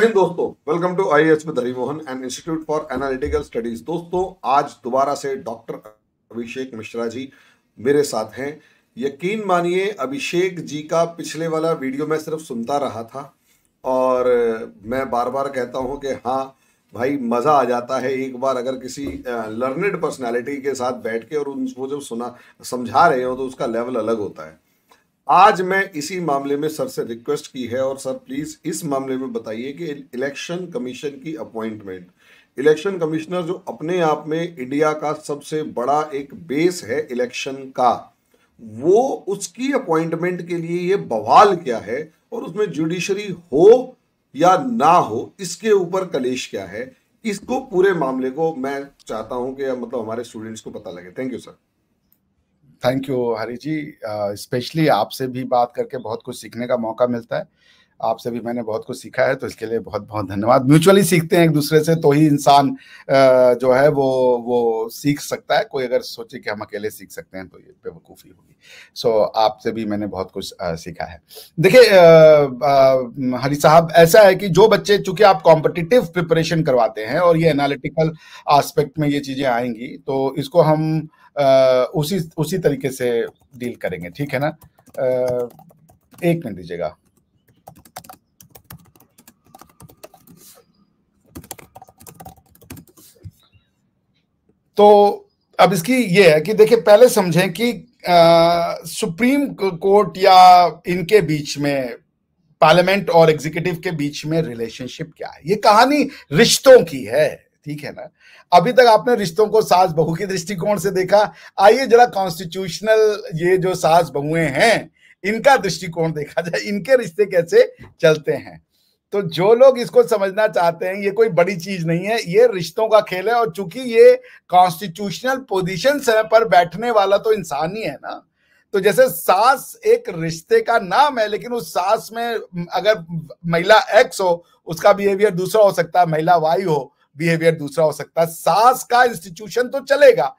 दोस्तों welcome to I H with Harimohan and institute for analytical studies दोस्तों आज दोबारा से डॉक्टर अभिषेक मिश्रा जी मेरे साथ हैं यकीन मानिए अभिषेक जी का पिछले वाला वीडियो मैं सिर्फ सुनता रहा था और मैं बार बार कहता हूँ कि हाँ भाई मज़ा आ जाता है एक बार अगर किसी लर्नेड पर्सनैलिटी के साथ बैठ के और उनको जब सुना समझा रहे हो तो उसका लेवल अलग होता है आज मैं इसी मामले में सर से रिक्वेस्ट की है और सर प्लीज़ इस मामले में बताइए कि इलेक्शन कमीशन की अपॉइंटमेंट इलेक्शन कमिश्नर जो अपने आप में इंडिया का सबसे बड़ा एक बेस है इलेक्शन का वो उसकी अपॉइंटमेंट के लिए ये बवाल क्या है और उसमें जुडिशरी हो या ना हो इसके ऊपर कलेश क्या है इसको पूरे मामले को मैं चाहता हूं कि मतलब हमारे स्टूडेंट्स को पता लगे thank you sir thank you Hari ji specially आपसे भी बात करके बहुत कुछ सीखने का मौका मिलता है आपसे भी मैंने बहुत कुछ सीखा है तो इसके लिए बहुत बहुत धन्यवाद म्यूचुअली सीखते हैं एक दूसरे से तो ही इंसान uh, जो है वो वो सीख सकता है कोई अगर सोचे कि हम अकेले सीख सकते हैं तो ये बेवकूफ़ी होगी सो so, आपसे भी मैंने बहुत कुछ uh, सीखा है देखिए हरी uh, साहब ऐसा है कि जो बच्चे चूंकि आप कॉम्पिटिटिव प्रिपरेशन करवाते हैं और ये एनालिटिकल आस्पेक्ट में ये चीज़ें आएंगी तो इसको हम उसी उसी तरीके से डील करेंगे ठीक है ना एक मिनट दीजिएगा तो अब इसकी ये है कि देखिए पहले समझें कि आ, सुप्रीम कोर्ट या इनके बीच में पार्लियामेंट और एग्जीक्यूटिव के बीच में रिलेशनशिप क्या है ये कहानी रिश्तों की है ठीक है ना अभी तक आपने रिश्तों को सास बहू के दृष्टिकोण से देखा आइए जरा कॉन्स्टिट्यूशनल ये जो सास बहुए हैं इनका दृष्टिकोण देखा जाए इनके रिश्ते कैसे चलते हैं तो जो लोग इसको समझना चाहते हैं ये कोई बड़ी चीज नहीं है ये रिश्तों का खेल है और चूंकि ये कॉन्स्टिट्यूशनल पोजिशन पर बैठने वाला तो इंसान ही है ना तो जैसे सास एक रिश्ते का नाम है लेकिन उस सास में अगर महिला एक्स हो उसका बिहेवियर दूसरा हो सकता है महिला वाई हो बिहेवियर दूसरा हो सकता है सास का इंस्टीट्यूशन तो चलेगा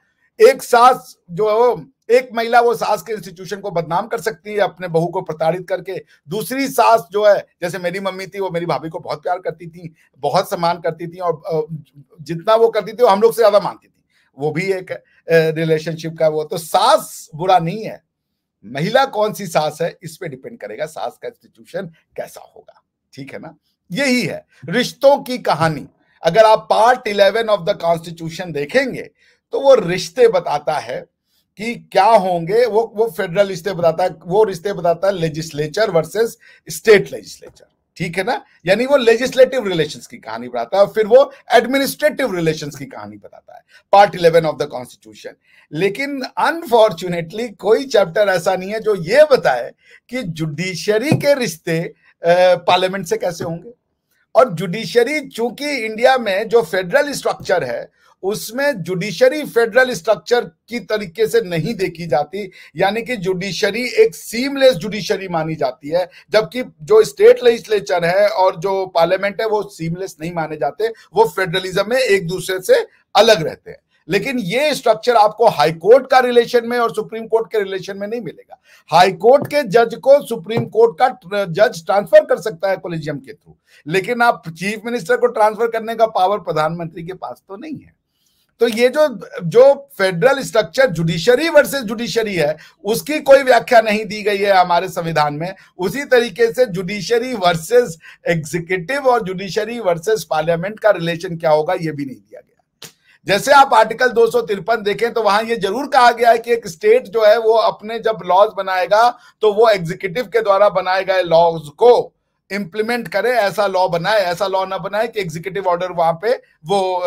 एक सास जो है एक महिला वो सास के इंस्टीट्यूशन को बदनाम कर सकती है अपने बहू को प्रताड़ित करके दूसरी सास जो है जैसे मेरी मम्मी थी वो मेरी भाभी को बहुत प्यार करती थी बहुत सम्मान करती थी और जितना वो करती थी वो हम लोग से ज्यादा मानती थी वो भी एक रिलेशनशिप का वो तो सास बुरा नहीं है महिला कौन सी सास है इस पर डिपेंड करेगा सास का इंस्टीट्यूशन कैसा होगा ठीक है ना यही है रिश्तों की कहानी अगर आप part eleven of the constitution देखेंगे तो वो रिश्ते बताता है कि क्या होंगे वो वो फेडरल रिश्ते बताता है वो रिश्ते बताता है लेजिस्लेचर वर्सेस स्टेट लेजिस्लेचर ठीक है ना यानी वो लेजिस्लेटिव रिलेशंस की कहानी बताता है और फिर वो एडमिनिस्ट्रेटिव रिलेशंस की कहानी बताता है part eleven of the constitution लेकिन अनफॉर्चुनेटली कोई चैप्टर ऐसा नहीं है जो ये बताए कि जुडिशरी के रिश्ते पार्लियामेंट से कैसे होंगे और जुडिशरी चूंकि इंडिया में जो फेडरल स्ट्रक्चर है उसमें जुडिशरी फेडरल स्ट्रक्चर की तरीके से नहीं देखी जाती यानी कि जुडिशरी एक सीमलेस जुडिशरी मानी जाती है जबकि जो स्टेट लेजिस्लेचर है और जो पार्लियामेंट है वो सीमलेस नहीं माने जाते वो फेडरलिज्म में एक दूसरे से अलग रहते हैं लेकिन ये स्ट्रक्चर आपको हाईकोर्ट का रिलेशन में और सुप्रीम कोर्ट के रिलेशन में नहीं मिलेगा हाईकोर्ट के जज को सुप्रीम कोर्ट का जज uh, ट्रांसफर कर सकता है कोलिजियम के थ्रू लेकिन आप चीफ मिनिस्टर को ट्रांसफर करने का पावर प्रधानमंत्री के पास तो नहीं है तो ये जो जो federal structure judiciary versus judiciary है उसकी कोई व्याख्या नहीं दी गई है हमारे संविधान में उसी तरीके से जुडिशरी वर्सेस एग्जीक्यूटिव और जुडिशरी वर्सेस पार्लियामेंट का रिलेशन क्या होगा ये भी नहीं दिया गया जैसे आप आर्टिकल दो देखें तो वहां ये जरूर कहा गया है कि एक स्टेट जो है वो अपने जब लॉज बनाएगा तो वो एग्जीक्यूटिव के द्वारा बनाए गए लॉज को इम्प्लीमेंट करे ऐसा लॉ बनाए ऐसा लॉ ना बनाए कि एग्जीक्यूटिव ऑर्डर वहां पे वो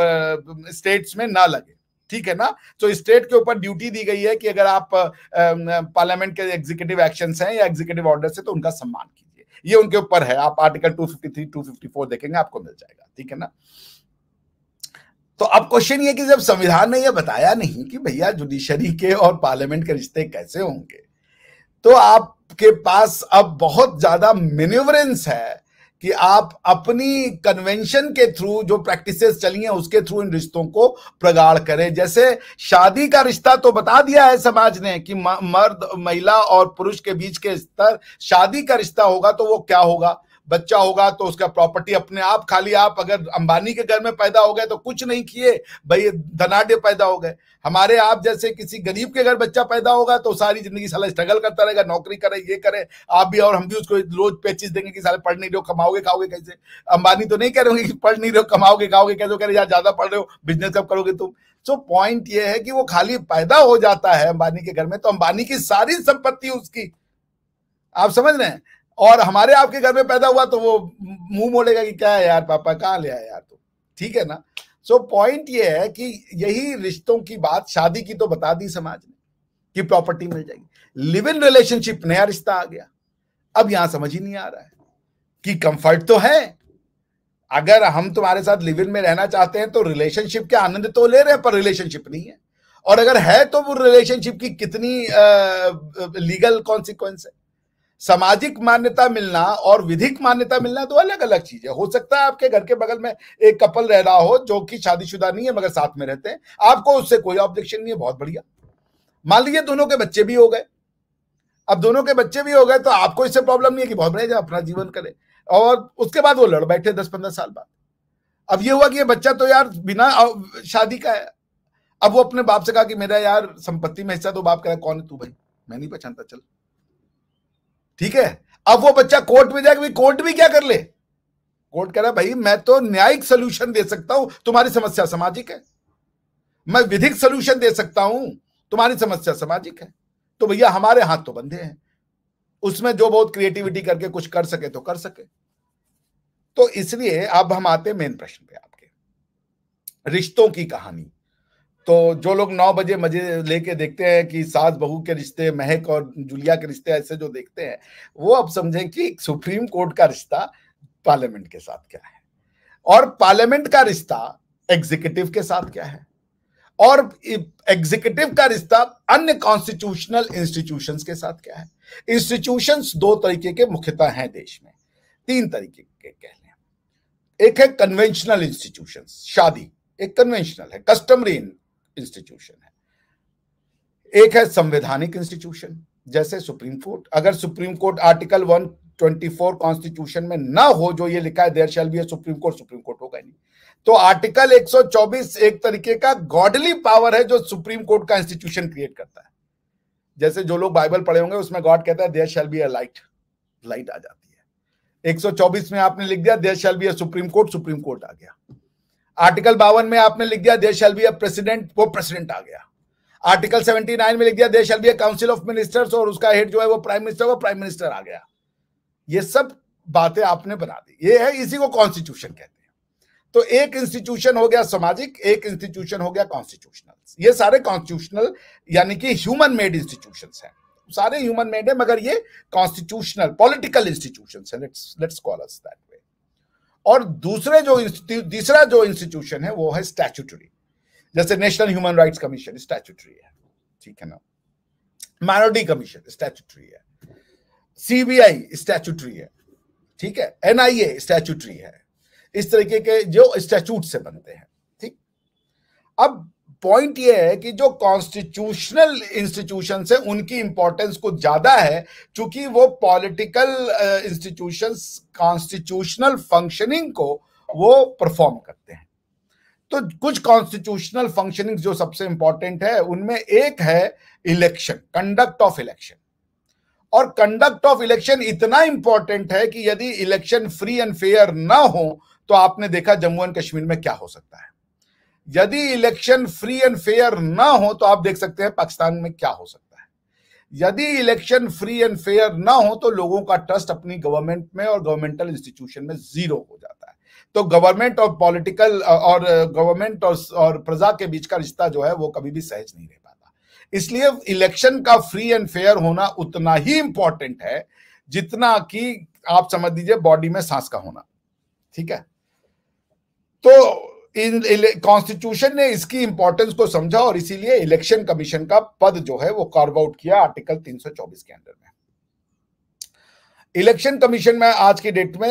स्टेट्स में ना लगे ठीक है ना तो स्टेट के ऊपर ड्यूटी दी गई है कि अगर आप पार्लियामेंट के एग्जीक्यूटिव एक्शन हैं या एग्जीक्यूटिव ऑर्डर से तो उनका सम्मान कीजिए ये उनके ऊपर है आप आर्टिकल 253 254 देखेंगे आपको मिल जाएगा ठीक है ना तो अब क्वेश्चन ये कि जब संविधान ने यह बताया नहीं कि भैया जुडिशरी के और पार्लियामेंट के रिश्ते कैसे होंगे तो आपके पास अब बहुत ज्यादा मिन्यूवरेंस है कि आप अपनी कन्वेंशन के थ्रू जो प्रैक्टिसेस चली हैं उसके थ्रू इन रिश्तों को प्रगाढ़ करें जैसे शादी का रिश्ता तो बता दिया है समाज ने कि मर्द महिला और पुरुष के बीच के स्तर शादी का रिश्ता होगा तो वो क्या होगा बच्चा होगा तो उसका प्रॉपर्टी अपने आप खाली आप अगर अंबानी के घर में पैदा हो गए तो कुछ नहीं किए भाई धनाढ़ पैदा हो गए हमारे आप जैसे किसी गरीब के घर बच्चा पैदा होगा तो सारी जिंदगी साला स्ट्रगल करता रहेगा नौकरी करे ये करे आप भी और हम भी उसको रोज पेचिस देंगे कि साले पढ़ नहीं रहे हो कमाओगे खाओगे कैसे अंबानी तो नहीं कह रहे कि पढ़ नहीं रहे हो कमाओगे खाओगे कैसे कह रहे यार ज्यादा पढ़ रहे हो बिजनेस कब करोगे तुम सो पॉइंट ये है कि वो खाली पैदा हो जाता है अंबानी के घर में तो अंबानी की सारी संपत्ति उसकी आप समझ रहे हैं और हमारे आपके घर में पैदा हुआ तो वो मुंह मोड़ेगा कि क्या है यार पापा कहाँ ले आया यार तो ठीक है ना सो so, पॉइंट ये है कि यही रिश्तों की बात शादी की तो बता दी समाज ने कि प्रॉपर्टी मिल जाएगी लिव इन रिलेशनशिप नया रिश्ता आ गया अब यहां समझ ही नहीं आ रहा है कि कंफर्ट तो है अगर हम तुम्हारे साथ लिव इन में रहना चाहते हैं तो रिलेशनशिप के आनंद तो ले रहे हैं पर रिलेशनशिप नहीं है और अगर है तो वो रिलेशनशिप की कितनी आ, लीगल कॉन्सिक्वेंस है सामाजिक मान्यता मिलना और विधिक मान्यता मिलना तो अलग अलग चीज है हो सकता है आपके घर के बगल में एक कपल रह रहा हो जो कि शादीशुदा नहीं है मगर साथ में रहते हैं आपको उससे कोई ऑब्जेक्शन नहीं है बहुत बढ़िया मान लीजिए दोनों के बच्चे भी हो गए अब दोनों के बच्चे भी हो गए तो आपको इससे प्रॉब्लम नहीं है कि बहुत बढ़िया अपना जीवन करे और उसके बाद वो लड़ बैठे दस पंद्रह साल बाद अब ये हुआ कि ये बच्चा तो यार बिना शादी का है अब वो अपने बाप से कहा कि मेरा यार संपत्ति में हिस्सा तो बाप कह रहा कौन है तू भाई मैं नहीं पहचानता चल ठीक है अब वो बच्चा कोर्ट में जाएगा कोर्ट भी क्या कर ले कोर्ट कह रहा भाई मैं तो न्यायिक सोल्यूशन दे सकता हूं तुम्हारी समस्या सामाजिक है मैं विधिक सोल्यूशन दे सकता हूं तुम्हारी समस्या सामाजिक है तो भैया हमारे हाथ तो बंधे हैं उसमें जो बहुत क्रिएटिविटी करके कुछ कर सके तो कर सके तो इसलिए अब हम आते मेन प्रश्न पे आपके रिश्तों की कहानी तो जो लोग नौ बजे मजे लेके देखते हैं कि सास बहू के रिश्ते महक और जुलिया के रिश्ते ऐसे जो देखते हैं वो अब समझें कि सुप्रीम कोर्ट का रिश्ता पार्लियामेंट के साथ क्या है और पार्लियामेंट का रिश्ता एग्जीक्यूटिव के साथ क्या है और एग्जीक्यूटिव का रिश्ता अन्य कॉन्स्टिट्यूशनल इंस्टीट्यूशन के साथ क्या है इंस्टीट्यूशन दो तरीके के मुख्यतः हैं देश में तीन तरीके के कह लें एक है कन्वेंशनल इंस्टीट्यूशन शादी एक कन्वेंशनल है कस्टमरी इंस्टीट्यूशन है एक है संवैधानिक इंस्टीट्यूशन जैसे सुप्रीम कोर्ट अगर सुप्रीम कोर्ट आर्टिकल 124 कॉन्स्टिट्यूशन में ना हो जो ये लिखा है there shall be supreme court supreme court होगा नहीं तो आर्टिकल 124 एक तरीके का गॉडली पावर है जो सुप्रीम कोर्ट का इंस्टीट्यूशन क्रिएट करता है जैसे जो लोग बाइबल पढ़े होंगे उसमें गॉड कहता है there shall be a light light आ जाती है 124 में आपने लिख दिया there shall be a supreme court supreme court आ गया आर्टिकल बावन में आपने लिख दिया there shall be a president वो प्रेसिडेंट आ गया आर्टिकल 79 में लिख दिया there shall be a council of ministers और उसका हेड जो है वो प्राइम मिनिस्टर वो प्राइम मिनिस्टर आ गया ये सब बातें आपने बना दी ये है इसी को कॉन्स्टिट्यूशन कहते हैं तो एक इंस्टीट्यूशन हो गया सामाजिक एक इंस्टीट्यूशन हो गया कॉन्स्टिट्यूशनल ये सारे कॉन्स्टिट्यूशनल यानी कि ह्यूमन मेड इंस्टीट्यूशन है सारे ह्यूमन मेड है मगर ये कॉन्स्टिट्यूशनल पॉलिटिकल इंस्टीट्यूशन है let's let's call us that way और दूसरे जो तीसरा जो इंस्टीट्यूशन है वो है स्टैचुटरी जैसे national human rights commission statutory है ठीक है ना माइनॉरिटी कमीशन स्टैचुटरी है सीबीआई स्टैचुटरी है ठीक है एनआईए स्टैचुटरी है इस तरीके के जो स्टैचूट से बनते हैं ठीक अब पॉइंट ये है कि जो कॉन्स्टिट्यूशनल इंस्टीट्यूशन है उनकी इंपॉर्टेंस कुछ ज्यादा है चूंकि वो पॉलिटिकल इंस्टीट्यूशन कॉन्स्टिट्यूशनल फंक्शनिंग को वो परफॉर्म करते हैं तो कुछ कॉन्स्टिट्यूशनल फंक्शनिंग जो सबसे इंपॉर्टेंट है उनमें एक है इलेक्शन कंडक्ट ऑफ इलेक्शन और कंडक्ट ऑफ इलेक्शन इतना इंपॉर्टेंट है कि यदि इलेक्शन फ्री एंड फेयर ना हो तो आपने देखा जम्मू एंड कश्मीर में क्या हो सकता है यदि इलेक्शन फ्री एंड फेयर ना हो तो आप देख सकते हैं पाकिस्तान में क्या हो सकता है यदि इलेक्शन फ्री एंड फेयर ना हो तो लोगों का ट्रस्ट अपनी गवर्नमेंट में और गवर्नमेंटल इंस्टीट्यूशन में जीरो हो जाता है तो गवर्नमेंट और पॉलिटिकल और गवर्नमेंट और, और प्रजा के बीच का रिश्ता जो है वो कभी भी सहज नहीं रह पाता इसलिए इलेक्शन का फ्री एंड फेयर होना उतना ही इंपॉर्टेंट है जितना कि आप समझ लीजिए बॉडी में सांस का होना ठीक है तो कॉन्स्टिट्यूशन ने इसकी इंपॉर्टेंस को समझा और इसीलिए इलेक्शन कमीशन का पद जो है वो कार्व आउट किया आर्टिकल 324 के अंदर में इलेक्शन कमीशन में आज की डेट में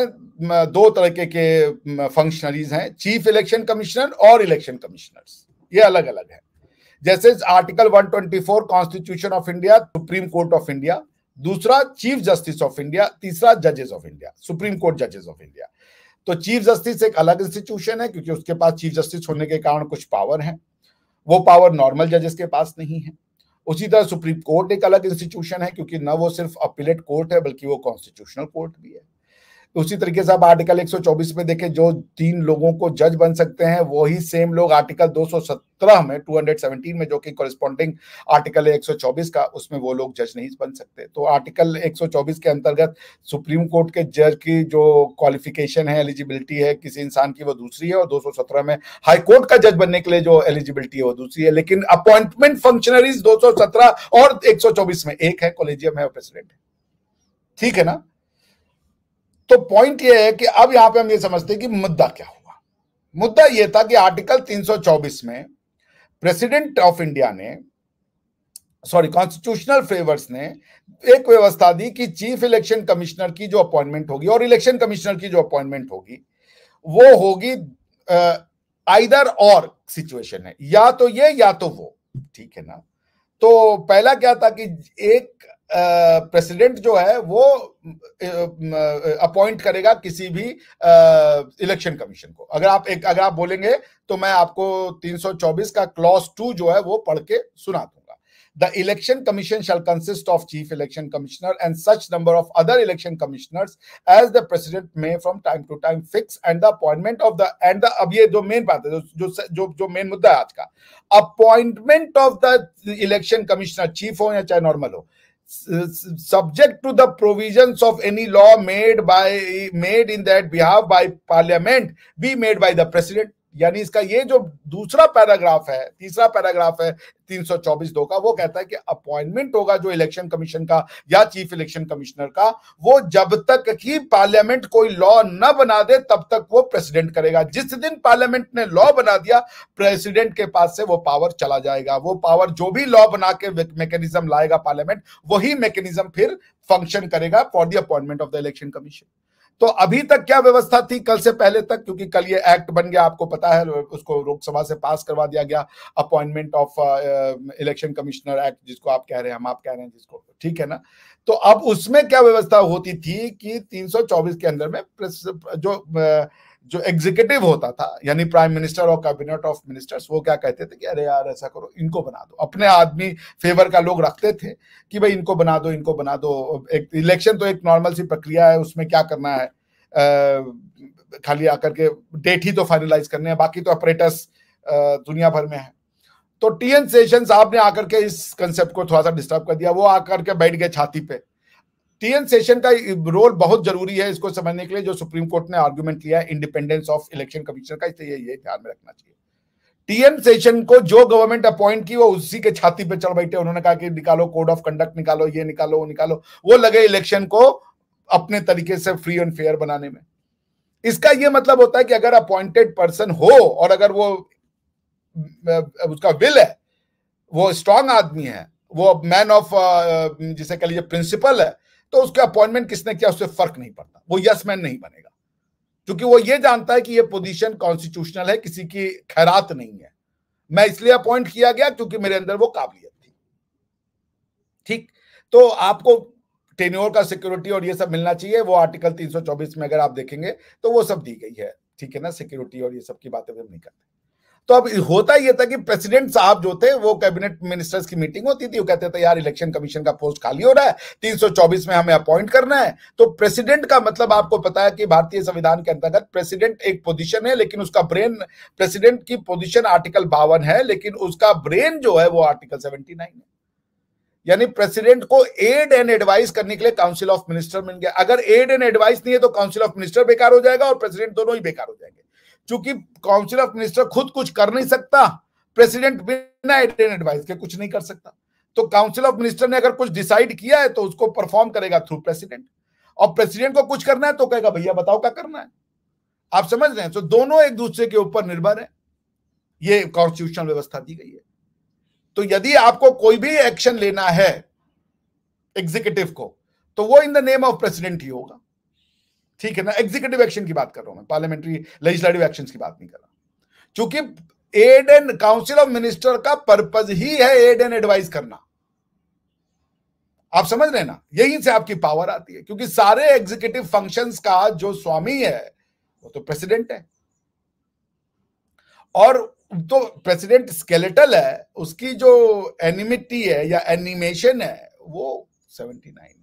दो तरह के फंक्शनरीज हैं चीफ इलेक्शन कमिश्नर और इलेक्शन कमिश्नर्स ये अलग अलग है जैसे article 124 constitution of India supreme court of India दूसरा चीफ जस्टिस ऑफ इंडिया तीसरा जजेस ऑफ इंडिया सुप्रीम कोर्ट जजेस ऑफ इंडिया तो चीफ जस्टिस एक अलग इंस्टीट्यूशन है क्योंकि उसके पास चीफ जस्टिस होने के कारण कुछ पावर है वो पावर नॉर्मल जजेस के पास नहीं है उसी तरह सुप्रीम कोर्ट एक अलग इंस्टीट्यूशन है क्योंकि न वो सिर्फ अपीलेट कोर्ट है बल्कि वो कॉन्स्टिट्यूशनल कोर्ट भी है उसी तरीके से आप आर्टिकल 124 में देखें जो तीन लोगों को जज बन सकते हैं वही सेम लोग आर्टिकल 217 में 217 में जो कि कॉरेस्पॉन्डिंग आर्टिकल है 124 का उसमें वो लोग जज नहीं बन सकते तो आर्टिकल 124 के अंतर्गत सुप्रीम कोर्ट के जज की जो क्वालिफिकेशन है एलिजिबिलिटी है किसी इंसान की वो दूसरी है और दो में हाई कोर्ट का जज बनने के लिए जो एलिजिबिलिटी है वो दूसरी है लेकिन अपॉइंटमेंट फंक्शनरीज दो और एक में एक है कॉलेजियम है और प्रेसिडेंट है ठीक है ना तो पॉइंट ये है कि अब यहां पे हम ये समझते हैं कि मुद्दा क्या हुआ मुद्दा ये था कि आर्टिकल 324 में प्रेसिडेंट ऑफ इंडिया ने सॉरी कॉन्स्टिट्यूशनल फेवर्स ने एक व्यवस्था दी कि चीफ इलेक्शन कमिश्नर की जो अपॉइंटमेंट होगी और इलेक्शन कमिश्नर की जो अपॉइंटमेंट होगी वो होगी आइदर और सिचुएशन है या तो ये या तो वो ठीक है ना तो पहला क्या था कि एक प्रेसिडेंट जो है वो अपॉइंट करेगा किसी भी इलेक्शन कमीशन को अगर आप एक अगर आप बोलेंगे तो मैं आपको 324 का क्लॉज टू जो है वो पढ़ के सुना दूंगा the election commission shall consist of chief election commissioner and such number of other election commissioners as the president may from time to time fix and the appointment of the and the अब ये जो main बात है जो जो जो main मुद्दा है आज का appointment of the election commissioner chief हो या चाहे नॉर्मल हो subject to the provisions of any law made by made in that behalf by parliament be made by the president यानी इसका ये जो दूसरा पैराग्राफ है तीसरा पैराग्राफ है 324 दो का वो कहता है कि अपॉइंटमेंट होगा जो इलेक्शन कमीशन का या चीफ इलेक्शन कमिश्नर का वो जब तक ही पार्लियामेंट कोई लॉ न बना दे तब तक वो प्रेसिडेंट करेगा जिस दिन पार्लियामेंट ने लॉ बना दिया प्रेसिडेंट के पास से वो पावर चला जाएगा वो पावर जो भी लॉ बना के मैकेनिज्म लाएगा पार्लियामेंट वही मैकेनिज्म फिर फंक्शन करेगा for the appointment of the election commission तो अभी तक क्या व्यवस्था थी कल से पहले तक क्योंकि कल ये एक्ट बन गया आपको पता है उसको लोकसभा से पास करवा दिया गया appointment of election commissioner act जिसको आप कह रहे हैं हम आप कह रहे हैं जिसको ठीक है ना तो अब उसमें क्या व्यवस्था होती थी कि 324 के अंदर में जो uh, जो एग्जीक्यूटिव होता था यानी प्राइम मिनिस्टर और कैबिनेट ऑफ मिनिस्टर्स वो क्या कहते थे कि अरे यार ऐसा करो इनको बना दो अपने आदमी फेवर का लोग रखते थे कि भाई इनको बना दो इनको बना दो एक इलेक्शन तो एक नॉर्मल सी प्रक्रिया है उसमें क्या करना है आ, खाली आकर के डेट ही तो फाइनलाइज करने हैं बाकी तो ऑपरेटर्स दुनिया भर में है तो टी एन सेशन साहब ने आकर के इस कंसेप्ट को थोड़ा सा डिस्टर्ब कर दिया वो आकर के बैठ गए छाती पे टीएन सेशन का रोल बहुत जरूरी है इसको समझने के लिए जो सुप्रीम कोर्ट ने आर्ग्यूमेंट लिया है इंडिपेंडेंस ऑफ इलेक्शन कमीशन का इसलिए ये ध्यान में रखना चाहिए टीएन सेशन को जो गवर्नमेंट अपॉइंट की वो उसी के छाती पे चढ़ बैठे उन्होंने कहा कि निकालो कोड ऑफ कंडक्ट निकालो ये निकालो वो निकालो वो लगे इलेक्शन को अपने तरीके से फ्री एंड फेयर बनाने में इसका ये मतलब होता है कि अगर अपॉइंटेड पर्सन हो और अगर वो उसका विल है वो स्ट्रांग आदमी है वो मैन ऑफ जिसे कह लीजिए प्रिंसिपल है तो उसका अपॉइंटमेंट किसने किया उससे फर्क नहीं पड़ता वो यस मैन नहीं बनेगा क्योंकि वो ये जानता है कि ये पोजीशन कॉन्स्टिट्यूशनल है किसी की खैरात नहीं है मैं इसलिए अपॉइंट किया गया क्योंकि मेरे अंदर वो काबिलियत थी ठीक तो आपको टेन्योर का सिक्योरिटी और ये सब मिलना चाहिए वो आर्टिकल 324 में अगर आप देखेंगे तो वो सब दी गई है ठीक है ना सिक्योरिटी और ये सब की बातें हम नहीं करते तो अब होता ये था कि प्रेसिडेंट साहब जो थे वो कैबिनेट मिनिस्टर्स की मीटिंग होती थी वो कहते थे यार इलेक्शन कमीशन का पोस्ट खाली हो रहा है 324 में हमें अपॉइंट करना है तो प्रेसिडेंट का मतलब आपको पता है कि भारतीय संविधान के अंतर्गत प्रेसिडेंट एक पोजीशन है लेकिन उसका ब्रेन प्रेसिडेंट की पोजिशन आर्टिकल बावन है लेकिन उसका ब्रेन जो है वो आर्टिकल सेवेंटी है यानी प्रेसिडेंट को एड एंड एडवाइस करने के लिए काउंसिल ऑफ मिनिस्टर मिल गया अगर एड एंड एडवाइस नहीं है तो काउंसिल ऑफ मिनिस्टर बेकार हो जाएगा और प्रेसिडेंट दोनों ही बेकार हो जाएंगे चूंकि काउंसिल ऑफ मिनिस्टर खुद कुछ कर नहीं सकता प्रेसिडेंट बिना एडवाइस के कुछ नहीं कर सकता तो काउंसिल ऑफ मिनिस्टर ने अगर कुछ डिसाइड किया है तो उसको परफॉर्म करेगा थ्रू प्रेसिडेंट और प्रेसिडेंट को कुछ करना है तो कहेगा भैया बताओ क्या करना है आप समझ रहे हैं तो दोनों एक दूसरे के ऊपर निर्भर है ये कॉन्स्टिट्यूशनल व्यवस्था दी गई है तो यदि आपको कोई भी एक्शन लेना है एग्जीक्यूटिव को तो वो in the name of president ही होगा ठीक है ना एग्जीक्यूटिव एक्शन की बात कर रहा हूं पार्लियामेंट्री लेजिस्लेटिव एक्शन की बात नहीं कर रहा चूंकि aid and council of minister का पर्पज ही है एड एंड एडवाइस करना आप समझ रहे ना यहीं से आपकी पावर आती है क्योंकि सारे एग्जीक्यूटिव फंक्शंस का जो स्वामी है वो तो प्रेसिडेंट है और तो प्रेसिडेंट स्केलेटल है उसकी जो एनिमिटी है या एनिमेशन है वो सेवेंटी नाइन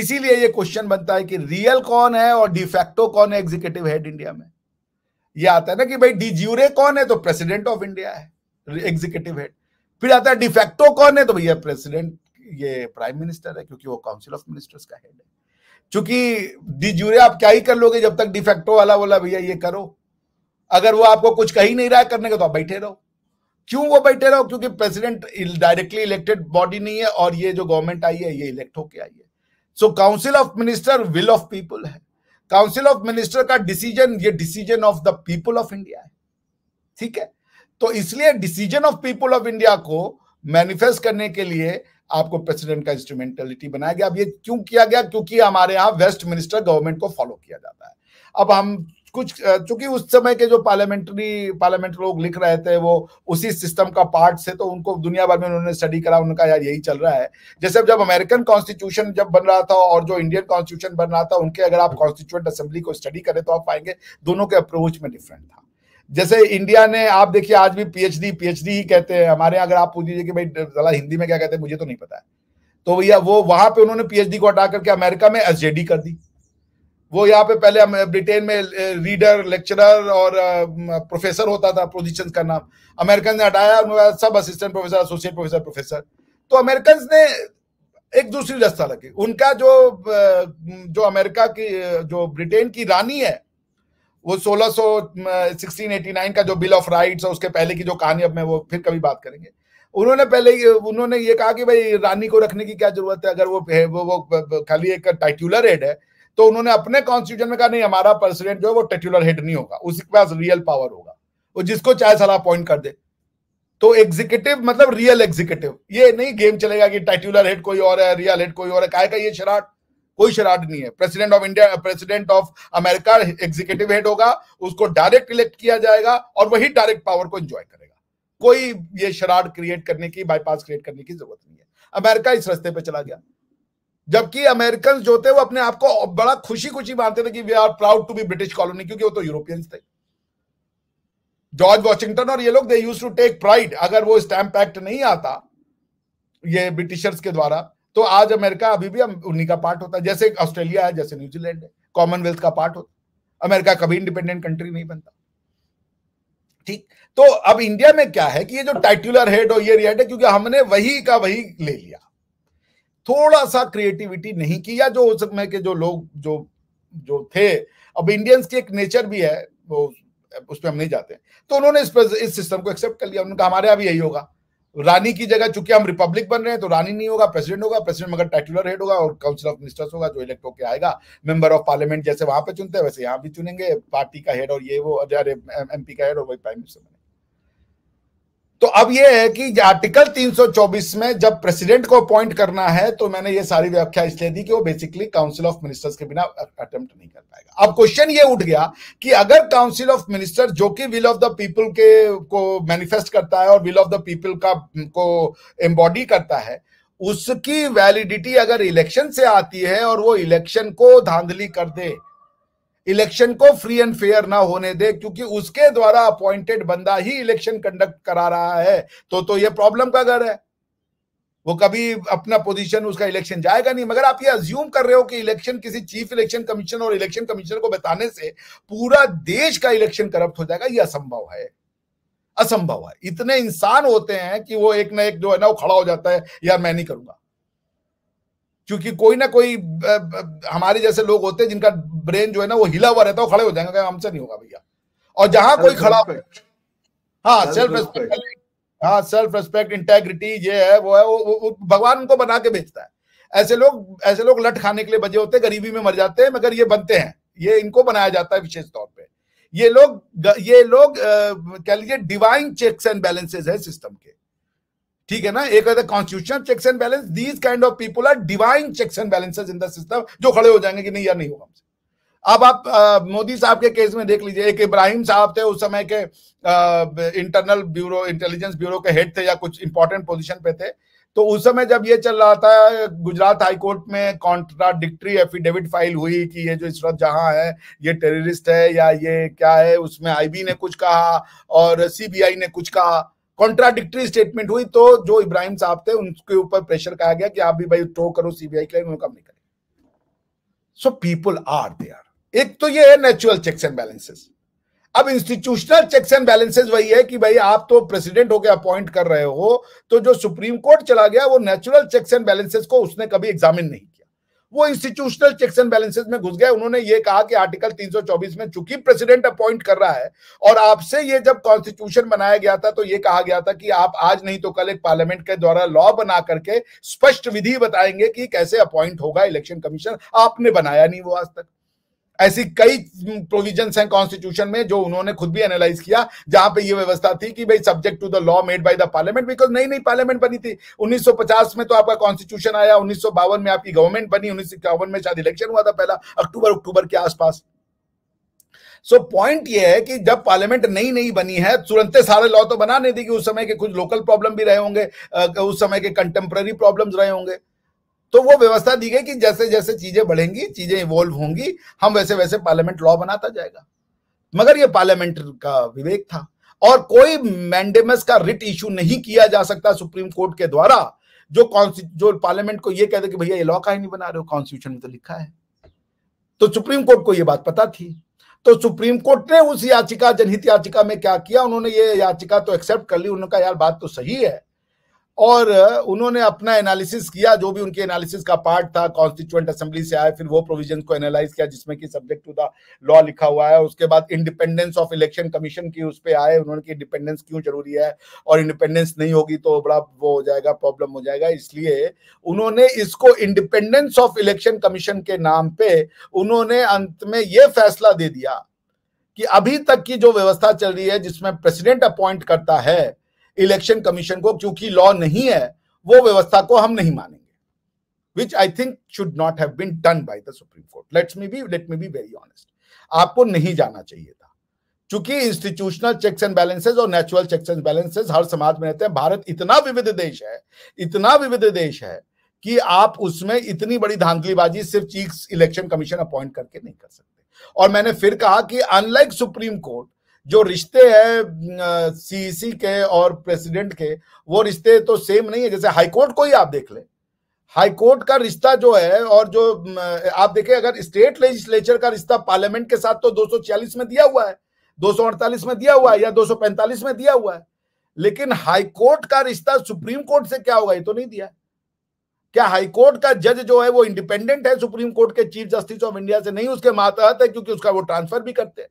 इसीलिए ये क्वेश्चन बनता है कि रियल कौन है और डिफेक्टो कौन है एग्जीक्यूटिव हेड इंडिया में ये आता है ना कि भाई डिज्यूरे कौन है तो प्रेसिडेंट ऑफ इंडिया है एग्जीक्यूटिव हेड फिर आता है डिफेक्टो कौन है तो भैया प्रेसिडेंट ये प्राइम मिनिस्टर है क्योंकि वो काउंसिल ऑफ मिनिस्टर्स का हेड है क्योंकि डिज्यूरे आप क्या ही कर लोगे जब तक डिफेक्टो वाला बोला भैया ये करो अगर वो आपको कुछ कही नहीं रहा है करने का तो आप बैठे रहो क्यों वो बैठे रहो क्योंकि प्रेसिडेंट डायरेक्टली इलेक्टेड बॉडी नहीं है और ये जो गवर्नमेंट आई है ये इलेक्ट होके आई है so council of minister will of people है काउंसिल ऑफ मिनिस्टर का डिसीजन ये decision of the people of India है ठीक है तो इसलिए decision of people of India को मैनिफेस्ट करने के लिए आपको प्रेसिडेंट का इंस्ट्रूमेंटलिटी बनाया गया अब ये क्यों किया गया क्योंकि हमारे यहाँ वेस्ट मिनिस्टर गवर्नमेंट को फॉलो किया जाता है अब हम कुछ चूंकि उस समय के जो पार्लियामेंट्री पार्लियामेंट लोग लिख रहे थे वो उसी सिस्टम का पार्ट से तो उनको दुनिया भर में उन्होंने स्टडी करा उनका यार यही चल रहा है जैसे जब अमेरिकन कॉन्स्टिट्यूशन जब बन रहा था और जो इंडियन कॉन्स्टिट्यूशन बन रहा था उनके अगर आप कॉन्स्टिट्यूंट असेंबली को स्टडी करें तो आप पाएंगे दोनों के अप्रोच में डिफरेंट था जैसे इंडिया ने आप देखिए आज भी पीएचडी पीएचडी ही कहते हैं हमारे अगर आप पूछ लीजिए कि भाई जला हिंदी में क्या कहते हैं मुझे तो नहीं पता है तो भैया वो वहां पे उन्होंने पीएचडी को हटा करके अमेरिका में एसजेडी कर दी वो यहाँ पे पहले ब्रिटेन में रीडर लेक्चरर और प्रोफेसर होता था पोजिशन का नाम अमेरिकन ने हटाया सब assistant professor associate professor professor तो अमेरिकन ने एक दूसरी रास्ता लगी उनका जो जो अमेरिका की जो ब्रिटेन की रानी है वो 1689 का जो बिल ऑफ राइट्स और उसके पहले की जो कहानी अब मैं वो फिर कभी बात करेंगे उन्होंने पहले उन्होंने ये कहा कि भाई रानी को रखने की क्या जरूरत है अगर वो वो, वो खाली एक टाइटुलर हेड है तो उन्होंने अपने कॉन्स्टिट्यूशन में कहा नहीं हमारा प्रेसिडेंट जो है वो टेट्यूलर हेड नहीं होगा उसके पास रियल पावर होगा वो जिसको चाहे सलाह अपॉइंट कर दे तो एग्जीक्यूटिव मतलब रियल एग्जीक्यूटिव ये नहीं गेम चलेगा कि टेट्यूलर हेड कोई और है रियल हेड कोई और है काय का ये शराट कोई शराट नहीं है president of India president of America executive head होगा उसको डायरेक्ट इलेक्ट किया जाएगा और वही डायरेक्ट पावर को एंजॉय करेगा कोई ये शराट क्रिएट करने की बाईपास क्रिएट करने की जरूरत नहीं है अमेरिका इस रास्ते पे चला गया जबकि अमेरिकन जो थे वो अपने आप को बड़ा खुशी खुशी मानते थे कि we are proud to be British colony क्योंकि वो तो यूरोपियंस थे जॉर्ज वॉशिंगटन और ये लोग they use to take pride अगर वो स्टैम्प एक्ट नहीं आता ये ब्रिटिशर्स के द्वारा तो आज अमेरिका अभी भी उन्हीं का पार्ट होता है जैसे ऑस्ट्रेलिया है जैसे न्यूजीलैंड है कॉमनवेल्थ का पार्ट होता अमेरिका कभी इंडिपेंडेंट कंट्री नहीं बनता ठीक तो अब इंडिया में क्या है कि ये जो टाइटुलर हेड और ये रियाड है क्योंकि हमने वही का वही ले लिया थोड़ा सा क्रिएटिविटी नहीं किया जो हो सकता है कि जो लोग जो जो थे अब इंडियंस की एक नेचर भी है वो उस पर हम नहीं जाते तो उन्होंने इस पर इस सिस्टम को एक्सेप्ट कर लिया उन्होंने कहा हमारे यहाँ भी यही होगा रानी की जगह चूंकि हम रिपब्लिक बन रहे हैं तो रानी नहीं होगा प्रेसिडेंट होगा प्रेसिडेंट मगर टाइटुलर हेड होगा और काउंसिल ऑफ मिनिस्टर्स होगा जो इलेक्ट होकर आएगा मेंबर ऑफ पार्लियामेंट जैसे वहां पे चुनते हैं वैसे यहाँ भी चुनेंगे पार्टी का हेड और ये वो अरे एम का हेड और वही प्राइम मिनिस्टर तो अब यह है कि आर्टिकल 324 में जब प्रेसिडेंट को अपॉइंट करना है तो मैंने ये सारी व्याख्या इसलिए दी कि वो बेसिकली काउंसिल ऑफ मिनिस्टर्स के बिना अटेम्प्ट नहीं कर पाएगा अब क्वेश्चन ये उठ गया कि अगर काउंसिल ऑफ मिनिस्टर जो कि विल ऑफ द पीपल के को मैनिफेस्ट करता है और विल ऑफ द पीपल का को एम्बॉडी करता है उसकी वैलिडिटी अगर इलेक्शन से आती है और वो इलेक्शन को धांधली कर दे इलेक्शन को फ्री एंड फेयर ना होने दे क्योंकि उसके द्वारा अपॉइंटेड बंदा ही इलेक्शन कंडक्ट करा रहा है तो तो ये प्रॉब्लम का घर है वो कभी अपना पोजीशन उसका इलेक्शन जाएगा नहीं मगर आप ये अज्यूम कर रहे हो कि इलेक्शन किसी चीफ इलेक्शन कमीशन और इलेक्शन कमीशन को बताने से पूरा देश का इलेक्शन करप्ट हो जाएगा ये असंभव है असंभव है इतने इंसान होते हैं कि वो एक ना एक जो है ना वो खड़ा हो जाता है यार मैं नहीं करूंगा क्योंकि कोई ना कोई हमारे जैसे लोग होते हैं जिनका ब्रेन जो है ना वो हिला हुआ रहता है वो खड़े हो जाएंगे हमसे नहीं होगा भैया और जहां कोई खड़ा हाँ सेल्फ रेस्पेक्ट हाँ सेल्फ रेस्पेक्ट इंटेग्रिटी ये है वो है वो, वो वो भगवान उनको बना के बेचता है ऐसे लोग ऐसे लोग लट खाने के लिए बजे होते हैं गरीबी में मर जाते हैं मगर ये बनते हैं ये इनको बनाया जाता है विशेष तौर पे ये लोग ये लोग कह लीजिए डिवाइन चेक्स एंड बैलेंसेज है सिस्टम के ठीक है ना एक कहते constitution checks and balances these kind of people are divine checks and balances in the system जो खड़े हो जाएंगे कि नहीं यार नहीं होगा हमसे अब आप मोदी साहब के केस में देख लीजिए एक इब्राहिम साहब थे उस समय के इंटरनल ब्यूरो इंटेलिजेंस ब्यूरो के हेड थे या कुछ इंपॉर्टेंट पोजीशन पे थे तो उस समय जब ये चल रहा था गुजरात हाई कोर्ट में कॉन्ट्राडिक्ट्री एफिडेविट फाइल हुई कि ये जो इशरत जहां है ये टेररिस्ट है या ये क्या है उसमें आईबी ने कुछ कहा और सीबीआई ने कुछ कहा कॉन्ट्राडिक्टरी स्टेटमेंट हुई तो जो इब्राहिम साहब थे उनके ऊपर प्रेशर कहा गया कि आप भी भाई टो करो सीबीआई के लिए उन्होंने काम नहीं करें so people are they are एक तो ये है नेचुरल चेक्स एंड बैलेंसेस अब इंस्टीट्यूशनल चेक्स एंड बैलेंसेस वही है कि भाई आप तो प्रेसिडेंट होकर अपॉइंट कर रहे हो तो जो सुप्रीम कोर्ट चला गया वो नेचुरल चेक्स एंड बैलेंसेस को उसने कभी एग्जामिन नहीं वो इंस्टीट्यूशनल चेक्स एंड बैलेंसेज में घुस गए उन्होंने ये कहा कि आर्टिकल 324 में चूंकि प्रेसिडेंट अपॉइंट कर रहा है और आपसे ये जब कॉन्स्टिट्यूशन बनाया गया था तो ये कहा गया था कि आप आज नहीं तो कल एक पार्लियामेंट के द्वारा लॉ बना करके स्पष्ट विधि बताएंगे कि कैसे अपॉइंट होगा इलेक्शन कमीशन आपने बनाया नहीं वो आज तक ऐसी कई प्रोविजंस हैं कॉन्स्टिट्यूशन में जो उन्होंने खुद भी एनालाइज किया जहां पे ये व्यवस्था थी कि भाई subject to the law made by the parliament because नई नई पार्लियामेंट बनी थी 1950 में तो आपका कॉन्स्टिट्यूशन आया उन्नीस में आपकी गवर्नमेंट बनी उन्नीस में शायद इलेक्शन हुआ था पहला अक्टूबर अक्टूबर के आसपास सो so, पॉइंट ये है कि जब पार्लियामेंट नई नई बनी है तुरंत सारे लॉ तो बना नहीं कि उस समय के कुछ लोकल प्रॉब्लम भी रहे होंगे उस समय के कंटेम्प्रेरी प्रॉब्लम्स रहे होंगे तो वो व्यवस्था दी गई कि जैसे जैसे चीजें बढ़ेंगी चीजें इवोल्व होंगी हम वैसे वैसे पार्लियामेंट लॉ बनाता जाएगा मगर ये पार्लियामेंट का विवेक था और कोई मैंडेमस का रिट इश्यू नहीं किया जा सकता सुप्रीम कोर्ट के द्वारा जो जो पार्लियामेंट को ये कहते कि भैया ये लॉ का ही नहीं बना रहे हो कॉन्स्टिट्यूशन में तो लिखा है तो सुप्रीम कोर्ट को ये बात पता थी तो सुप्रीम कोर्ट ने उस याचिका जनहित याचिका में क्या किया उन्होंने ये याचिका तो एक्सेप्ट कर ली उन्होंने कहा यार बात तो सही है और उन्होंने अपना एनालिसिस किया जो भी उनके एनालिसिस का पार्ट था कॉन्स्टिट्यूएंट असेंबली से आए फिर वो प्रोविजन को एनालाइज किया जिसमें कि सब्जेक्ट टू द लॉ लिखा हुआ है उसके बाद इंडिपेंडेंस ऑफ इलेक्शन कमीशन की उस पर आए उन्होंने की इंडिपेंडेंस क्यों जरूरी है और इंडिपेंडेंस नहीं होगी तो बड़ा वो हो जाएगा प्रॉब्लम हो जाएगा इसलिए उन्होंने इसको इंडिपेंडेंस ऑफ इलेक्शन कमीशन के नाम पे उन्होंने अंत में ये फैसला दे दिया कि अभी तक की जो व्यवस्था चल रही है जिसमें प्रेसिडेंट अपॉइंट करता है इलेक्शन कमीशन को क्योंकि लॉ नहीं है वो व्यवस्था को हम नहीं मानेंगे which I think should not have been done by the supreme court let's me be let me be very honest आपको नहीं जाना चाहिए था क्योंकि इंस्टीट्यूशनल चेक्स एंड बैलेंसेज और नेचुरल चेक्स एंड बैलेंसेज हर समाज में रहते हैं भारत इतना विविध देश है इतना विविध देश है कि आप उसमें इतनी बड़ी धांधलीबाजी सिर्फ चीफ इलेक्शन कमीशन अपॉइंट करके नहीं कर सकते और मैंने फिर कहा कि अनलाइक सुप्रीम कोर्ट जो रिश्ते हैं सीसी e के और प्रेसिडेंट के वो रिश्ते तो सेम नहीं है जैसे हाईकोर्ट को ही आप देख लें हाईकोर्ट का रिश्ता जो है और जो आप देखें अगर स्टेट लेजिस्लेचर का रिश्ता पार्लियामेंट के साथ तो 246 में दिया हुआ है 248 में दिया हुआ है या 245 में दिया हुआ है लेकिन हाईकोर्ट का रिश्ता सुप्रीम कोर्ट से क्या होगा ये तो नहीं दिया क्या हाईकोर्ट का जज जो है वो इंडिपेंडेंट है सुप्रीम कोर्ट के चीफ जस्टिस ऑफ इंडिया से नहीं उसके मातहत है क्योंकि उसका वो ट्रांसफर भी करते हैं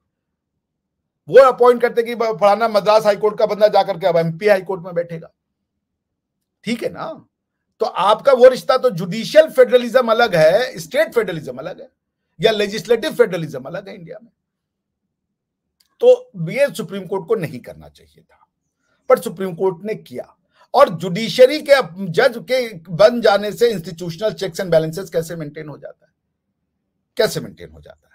वो अपॉइंट करते कि फलाना मद्रास हाईकोर्ट का बंदा जाकर के अब एमपी हाईकोर्ट में बैठेगा ठीक है ना तो आपका वो रिश्ता तो जुडिशियल फेडरलिज्म अलग है स्टेट फेडरलिज्म अलग है या लेजिस्लेटिव फेडरलिज्म अलग है इंडिया में तो ये सुप्रीम कोर्ट को नहीं करना चाहिए था पर सुप्रीम कोर्ट ने किया और जुडिशरी के जज के बन जाने से इंस्टीट्यूशनल चेक्स एंड बैलेंसेस कैसे मेंटेन हो जाता है कैसे मेंटेन हो जाता है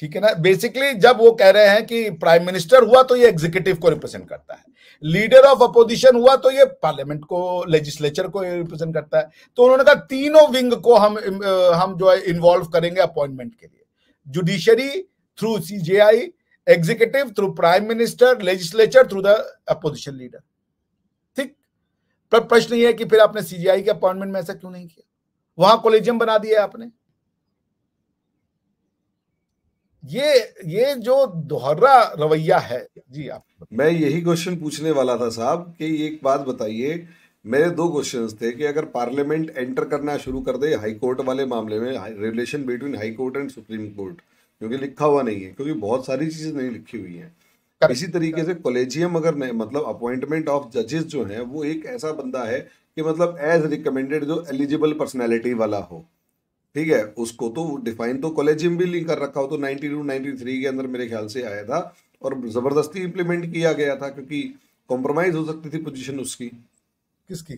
ठीक है ना बेसिकली जब वो कह रहे हैं कि प्राइम मिनिस्टर हुआ तो ये एग्जीक्यूटिव को रिप्रेजेंट करता है लीडर ऑफ अपोजिशन हुआ तो ये पार्लियामेंट को लेजिस्लेचर को रिप्रेजेंट करता है तो उन्होंने कहा तीनों विंग को हम हम जो है इन्वॉल्व करेंगे अपॉइंटमेंट के लिए judiciary through CJI executive through prime minister legislature through the opposition leader ठीक पर प्रश्न ये है कि फिर आपने सीजीआई के अपॉइंटमेंट में ऐसा क्यों नहीं किया वहां कोलेजियम बना दिया आपने ये ये जो दोहरा रवैया है जी आप मैं यही क्वेश्चन पूछने वाला था साहब कि एक बात बताइए मेरे दो क्वेश्चंस थे कि अगर पार्लियामेंट एंटर करना शुरू कर दे हाई कोर्ट वाले मामले में relation between high court and supreme court क्योंकि लिखा हुआ नहीं है क्योंकि बहुत सारी चीजें नहीं लिखी हुई हैं इसी तरीके से कॉलेजियम अगर नहीं मतलब अपॉइंटमेंट ऑफ जजेस जो है वो एक ऐसा बंदा है कि मतलब एज रिकमेंडेड जो एलिजिबल पर्सनैलिटी वाला हो ठीक है उसको तो डिफाइन तो कॉलेजियम भी लिंक कर रखा हो तो नाइनटी टू नाइनटी थ्री के अंदर मेरे ख्याल से आया था और ज़बरदस्ती इम्प्लीमेंट किया गया था क्योंकि कॉम्प्रोमाइज हो सकती थी पोजीशन उसकी किसकी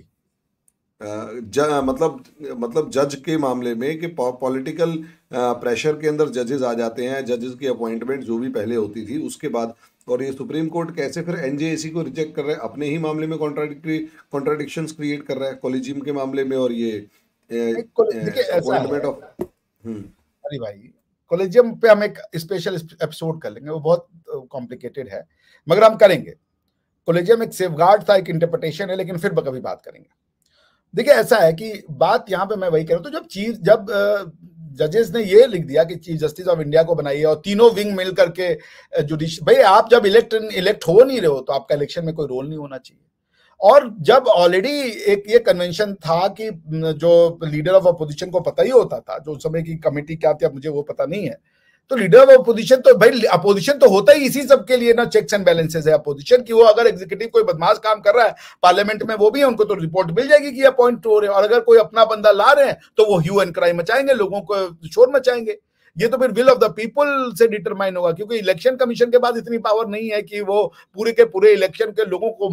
ज, मतलब मतलब जज के मामले में कि पॉलिटिकल प्रेशर के अंदर जजेस आ जाते हैं जजेस की अपॉइंटमेंट जो भी पहले होती थी उसके बाद और ये सुप्रीम कोर्ट कैसे फिर एनजेएसी को रिजेक्ट कर रहा है अपने ही मामले में कॉन्ट्राडिक्ट्री कॉन्ट्राडिक्शंस क्रिएट कर रहा है कॉलेजियम के मामले में और ये हम्म। अरे भाई कॉलेजियम पे हम एक स्पेशल एपिसोड कर लेंगे वो बहुत कॉम्प्लिकेटेड है मगर हम करेंगे कॉलेजियम एक सेफ गार्ड था एक इंटरप्रिटेशन है लेकिन फिर कभी बात करेंगे देखिए ऐसा है कि बात यहाँ पे मैं वही कह रहा हूँ तो जब चीफ जब जजेस ने ये लिख दिया कि चीफ जस्टिस ऑफ इंडिया को बनाइए और तीनों विंग मिल करके जुडिश भाई आप जब इलेक्ट इलेक्ट हो नहीं रहे हो तो आपका इलेक्शन में कोई रोल नहीं होना चाहिए और जब ऑलरेडी एक ये कन्वेंशन था कि जो लीडर ऑफ अपोजिशन को पता ही होता था जो उस समय की कमेटी क्या थी अब मुझे वो पता नहीं है तो लीडर ऑफ अपोजिशन तो भाई अपोजिशन तो होता ही इसी सब के लिए ना चेक्स एंड बैलेंसेस है अपोजिशन की वो अगर एग्जीक्यूटिव कोई बदमाश काम कर रहा है पार्लियामेंट में वो भी है उनको तो रिपोर्ट मिल जाएगी कि अपॉइंट हो रहे हैं और अगर कोई अपना बंदा ला रहे हैं तो वो ह्यू एंड क्राई मचाएंगे लोगों को शोर मचाएंगे ये तो फिर विल ऑफ द पीपल से डिटरमाइन होगा क्योंकि इलेक्शन कमीशन के बाद इतनी पावर नहीं है कि वो पूरे के पूरे इलेक्शन के लोगों को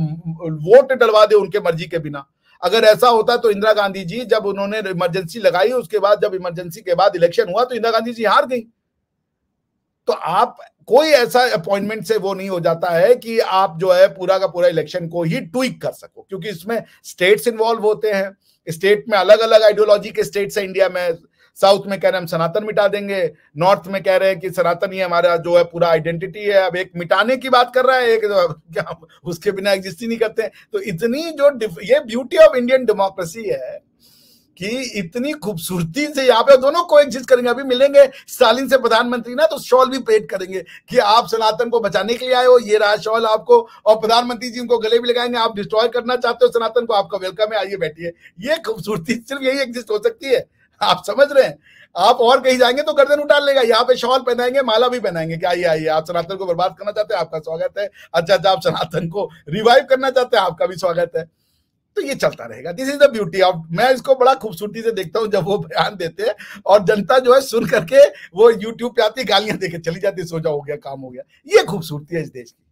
वोट डलवा दे उनके मर्जी के बिना अगर ऐसा होता तो इंदिरा गांधी जी जब उन्होंने इमरजेंसी लगाई उसके बाद जब इमरजेंसी के बाद इलेक्शन हुआ तो इंदिरा गांधी जी हार गई तो आप कोई ऐसा अपॉइंटमेंट से वो नहीं हो जाता है कि आप जो है पूरा का पूरा इलेक्शन को ही ट्विक कर सको क्योंकि इसमें स्टेट्स इन्वॉल्व होते हैं स्टेट में अलग अलग आइडियोलॉजी के स्टेट्स है इंडिया में साउथ में कह रहे हैं हम सनातन मिटा देंगे नॉर्थ में कह रहे हैं कि सनातन ही हमारा जो है पूरा आइडेंटिटी है अब एक मिटाने की बात कर रहा है एक तो क्या उसके बिना एग्जिस्ट ही नहीं करते तो इतनी जो ये ब्यूटी ऑफ इंडियन डेमोक्रेसी है कि इतनी खूबसूरती से यहाँ पे दोनों को एग्जिस्ट करेंगे अभी मिलेंगे स्टालिन से प्रधानमंत्री ना तो शॉल भी पेट करेंगे कि आप सनातन को बचाने के लिए आए हो ये रहा शॉल आपको और प्रधानमंत्री जी उनको गले भी लगाएंगे आप डिस्ट्रॉय करना चाहते हो सनातन को आपका वेलकम है आइए बैठिए ये खूबसूरती सिर्फ यही एग्जिस्ट हो सकती है आप समझ रहे हैं आप और कहीं जाएंगे तो गर्दन उठा लेगा यहाँ पे शॉल पहनाएंगे माला भी पहनाएंगे क्या आइए आइए आप सनातन को बर्बाद करना चाहते हैं आपका स्वागत है अच्छा अच्छा आप सनातन को रिवाइव करना चाहते हैं आपका भी स्वागत है तो ये चलता रहेगा this is the beauty of मैं इसको बड़ा खूबसूरती से देखता हूँ जब वो बयान देते हैं और जनता जो है सुन करके वो यूट्यूब पे आती गालियां देके चली जाती सोचा हो गया काम हो गया ये खूबसूरती है इस देश की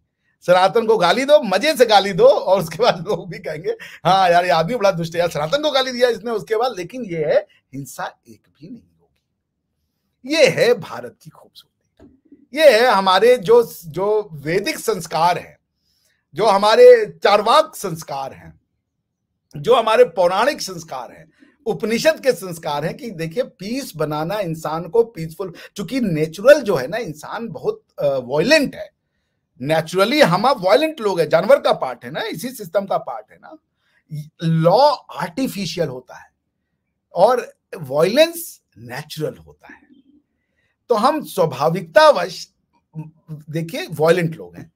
सनातन को गाली दो मजे से गाली दो और उसके बाद लोग भी कहेंगे हाँ यार ये आदमी बड़ा दुष्ट है यार सनातन को गाली दिया इसने उसके बाद लेकिन ये है हिंसा एक भी नहीं होगी ये है भारत की खूबसूरती ये है हमारे जो जो वैदिक संस्कार है जो हमारे चारवाक संस्कार हैं जो हमारे पौराणिक संस्कार हैं उपनिषद के संस्कार हैं कि देखिए पीस बनाना इंसान को पीसफुल चूंकि नेचुरल जो है ना इंसान बहुत वॉयलेंट है नेचुरली हम आप वॉयलेंट लोग हैं जानवर का पार्ट है ना इसी सिस्टम का पार्ट है ना लॉ आर्टिफिशियल होता है और वॉयलेंस नेचुरल होता है तो हम स्वाभाविकतावश देखिए वॉयलेंट लोग हैं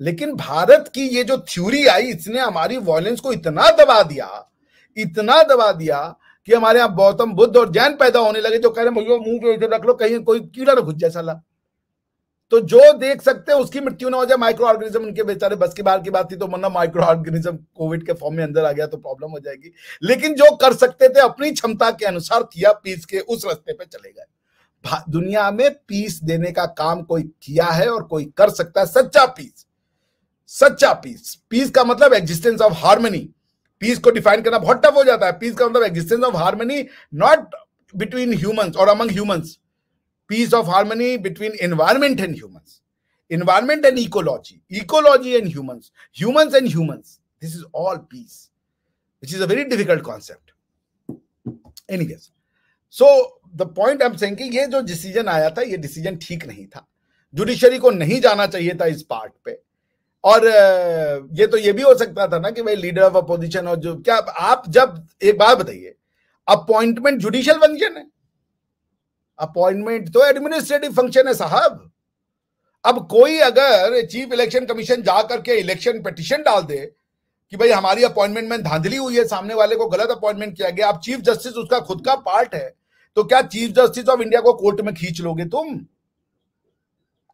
लेकिन भारत की ये जो थ्योरी आई इसने हमारी वॉयलेंस को इतना दबा दिया इतना दबा दिया कि हमारे यहां गौतम बुद्ध और जैन पैदा होने लगे जो कह रहे मुंह रख लो कहीं कोई कीड़ा ना घुस जाए साला तो जो देख सकते हैं उसकी मृत्यु ना हो जाए माइक्रो ऑर्गेनिज्म उनके बेचारे बस की बाहर की बात थी तो मरना माइक्रो ऑर्गेनिज्म कोविड के फॉर्म में अंदर आ गया तो प्रॉब्लम हो जाएगी लेकिन जो कर सकते थे अपनी क्षमता के अनुसार थिया पीस के उस रास्ते पे चले गए दुनिया में पीस देने का काम कोई किया है और कोई कर सकता है सच्चा पीस सच्चा पीस पीस का मतलब एग्जिस्टेंस ऑफ हार्मनी पीस को डिफाइन करना बहुत टफ हो जाता है पीस का मतलब existence of harmony not between humans और among humans peace of harmony between environment and humans environment and ecology ecology and humans hume and humans this is all peace which is a very difficult concept any ways so the point I am saying ये जो decision आया था ये decision ठीक नहीं था judiciary को नहीं जाना चाहिए था इस पार्ट पे और ये तो ये भी हो सकता था ना कि भाई लीडर ऑफ अपोजिशन और जो क्या आप जब एक बात बताइए अपॉइंटमेंट जुडिशियल फंक्शन है अपॉइंटमेंट तो एडमिनिस्ट्रेटिव फंक्शन है साहब अब कोई अगर चीफ इलेक्शन कमीशन जा करके इलेक्शन पिटिशन डाल दे कि भाई हमारी अपॉइंटमेंट में धांधली हुई है सामने वाले को गलत अपॉइंटमेंट किया गया अब चीफ जस्टिस उसका खुद का पार्ट है तो क्या चीफ जस्टिस ऑफ इंडिया को कोर्ट में खींच लोगे तुम